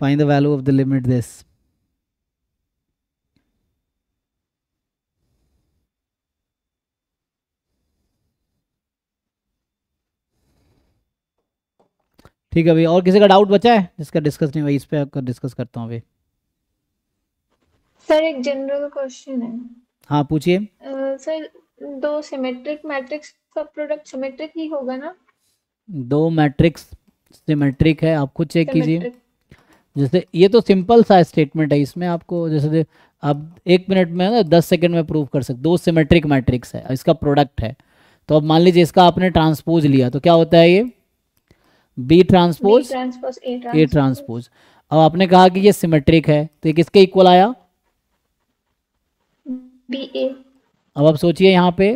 find the value of the limit this ठीक है भाई और किसी का डाउट बचा है जिसका डिस्कस नहीं हुआ इस पे आपका डिस्कस करता हूँ अभी सर एक जनरल क्वेश्चन है हाँ पूछिए सर दो सिमेट्रिक मैट्रिक्स का प्रोडक्ट सिमेट्रिक ही होगा ना दो मैट्रिक्स सिमेट्रिक है आप खुद चेक कीजिए जैसे ये तो सिंपल सा स्टेटमेंट है इसमें आपको जैसे आप एक मिनट में ना दस सेकेंड में प्रूव कर सकते दो सिमेट्रिक मैट्रिक्स है इसका प्रोडक्ट है तो अब मान लीजिए इसका आपने ट्रांसपोज लिया तो क्या होता है ये बी ट्रांसपोज ए ट्रांसपोज अब आपने कहा कि ये सिमेट्रिक है तो ये किसके इक्वल आया बी ए अब आप सोचिए यहाँ पे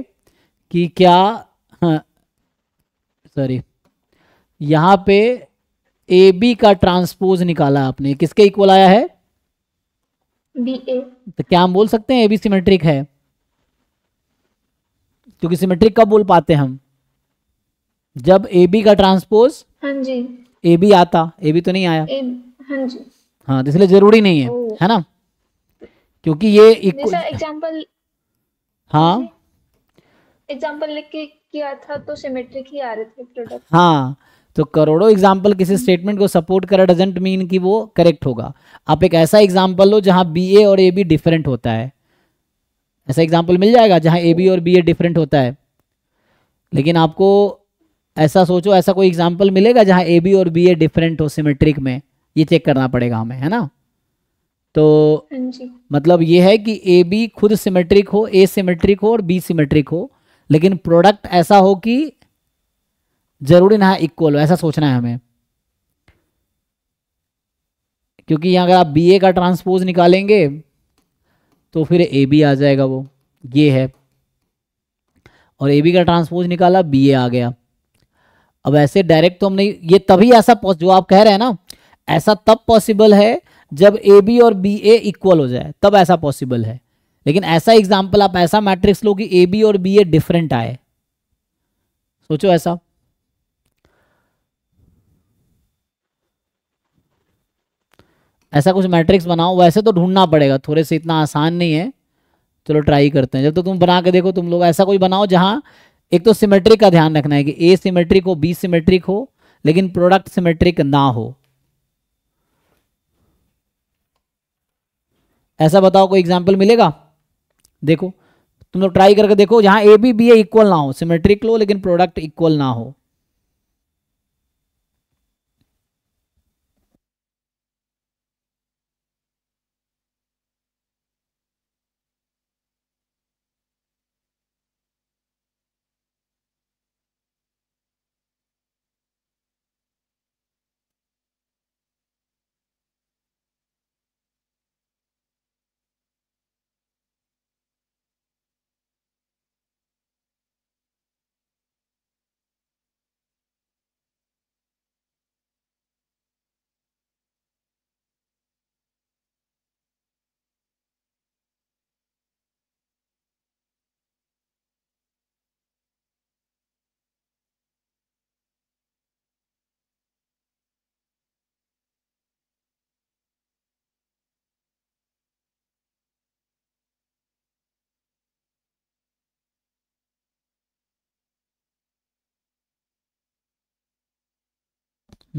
कि क्या सॉरी हाँ, यहाँ पे ए बी का ट्रांसपोज निकाला आपने किसके इक्वल आया है बी ए तो क्या हम बोल सकते हैं ए बी सिमेट्रिक है क्योंकि सिमेट्रिक कब बोल पाते हम जब ए बी का ट्रांसपोज हाँ जी ए बी आता ए बी तो नहीं आया हाँ जी हाँ तो इसलिए जरूरी नहीं है है ना क्योंकि ये एग्जांपल हाँ एग्जांपल लिख के किया था तो सिमेट्रिक ही आ रहे थे प्रोडक्ट हाँ तो करोड़ों एग्जाम्पल किसी स्टेटमेंट को सपोर्ट करा डजेंट मीन कि वो करेक्ट होगा आप एक ऐसा एग्जाम्पल लो जहाँ बी ए और ए बी डिफरेंट होता है ऐसा एग्जाम्पल मिल जाएगा जहाँ ए बी और बी ए डिफरेंट होता है लेकिन आपको ऐसा सोचो ऐसा कोई एग्जाम्पल मिलेगा जहाँ ए बी और बी ए डिफरेंट हो सिमेट्रिक में ये चेक करना पड़ेगा हमें है ना तो हाँ मतलब ये है कि ए बी खुद सिमेट्रिक हो ए सिमेट्रिक हो और बी सिमेट्रिक हो लेकिन प्रोडक्ट ऐसा हो कि जरूरी ना है इक्वल ऐसा सोचना है हमें क्योंकि अगर आप बी ए का ट्रांसपोज निकालेंगे तो फिर ए बी आ जाएगा वो ये है और ए बी का ट्रांसपोज निकाला बी ए आ गया अब ऐसे डायरेक्ट तो हमने ये तभी ऐसा जो आप कह रहे हैं ना ऐसा तब पॉसिबल है जब ए बी और बी ए इक्वल हो जाए तब ऐसा पॉसिबल है लेकिन ऐसा एग्जाम्पल आप ऐसा मैट्रिक्स लो कि ए बी और बी ए डिफरेंट आए सोचो ऐसा ऐसा कुछ मैट्रिक्स बनाओ वैसे तो ढूंढना पड़ेगा थोड़े से इतना आसान नहीं है चलो ट्राई करते हैं जब तो तुम बना के देखो तुम लोग ऐसा कोई बनाओ जहाँ एक तो सिमेट्रिक का ध्यान रखना है कि ए सिमेट्रिक हो बी सिमेट्रिक हो लेकिन प्रोडक्ट सिमेट्रिक ना हो ऐसा बताओ कोई एग्जाम्पल मिलेगा देखो तुम लोग ट्राई करके देखो जहां A B B A equal ना हो सिमेट्रिक लो लेकिन प्रोडक्ट इक्वल ना हो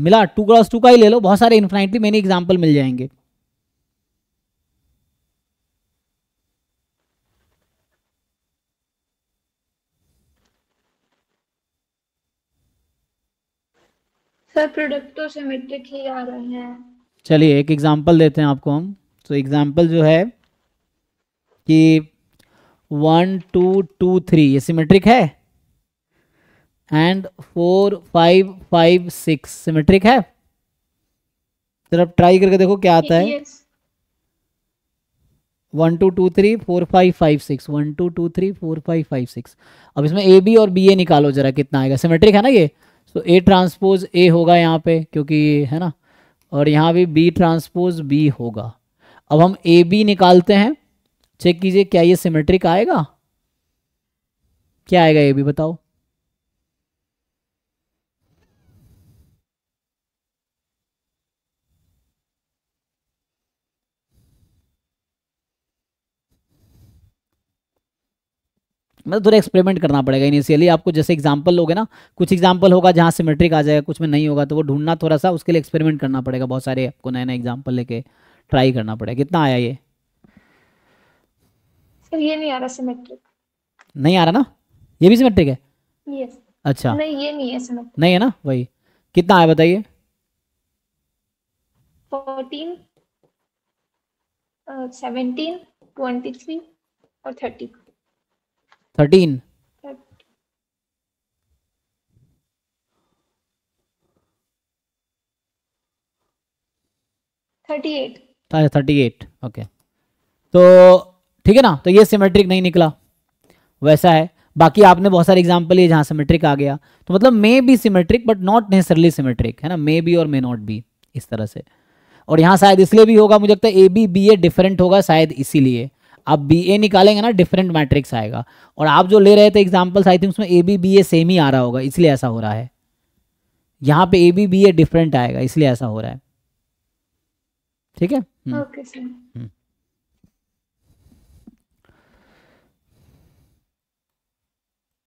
मिला टू क्रॉस टू का ही ले लो बहुत सारे इन्फिनाइटली मैंने एग्जाम्पल मिल जाएंगे सर प्रोडक्ट तो सिमेट्रिक ही आ रहे हैं चलिए एक एग्जांपल देते हैं आपको हम तो एग्जांपल जो है कि वन टू टू थ्री ये सिमेट्रिक है and four five five six symmetric है जरा ट्राई करके देखो क्या आता है one two two three four five five six one two two three four five five six अब इसमें ए बी और बी ए निकालो जरा कितना आएगा सिमेट्रिक है ना ये सो ए ट्रांसपोज ए होगा यहाँ पे क्योंकि है ना और यहाँ भी बी ट्रांसपोज बी होगा अब हम ए बी निकालते हैं चेक कीजिए क्या ये सिमेट्रिक आएगा क्या आएगा ए बी बताओ मतलब थोड़ा एक्सपेरिमेंट करना पड़ेगा इनिशियली आपको जैसे एग्जाम्पल लोगे ना कुछ एग्जाम्पल होगा जहाँ से आ जाएगा कुछ में नहीं होगा तो वो ढूंढना थोड़ा सा उसके लिए एक्सपेरिमेंट करना पड़ेगा बहुत सारे आपको नए नए एग्जाम्पल लेके ट्राई करना पड़ेगा कितना आया ये ये नहीं आ रहा नहीं आ रहा ना ये भी सिमेट्रिक है अच्छा नहीं ये नहीं है नहीं है ना वही कितना आया बताइए uh, और thirteen thirty eight thirty eight okay तो ठीक है ना तो ये सिमेट्रिक नहीं निकला वैसा है बाकी आपने बहुत सारे एग्जाम्पल लिए जहाँ सिमेट्रिक आ गया तो मतलब may be symmetric but not necessarily symmetric है ना मे बी और मे नॉट बी इस तरह से और यहाँ शायद इसलिए भी होगा मुझे लगता है A B B A different होगा शायद इसीलिए आप बी ए निकालेंगे ना डिफरेंट मैट्रिक्स आएगा और आप जो ले रहे थे एग्जाम्पल्स आई थिंक उसमें A B B A same ही आ रहा होगा इसलिए ऐसा हो रहा है यहाँ पे A B B A different आएगा इसलिए ऐसा हो रहा है ठीक है ओके हम्म। सर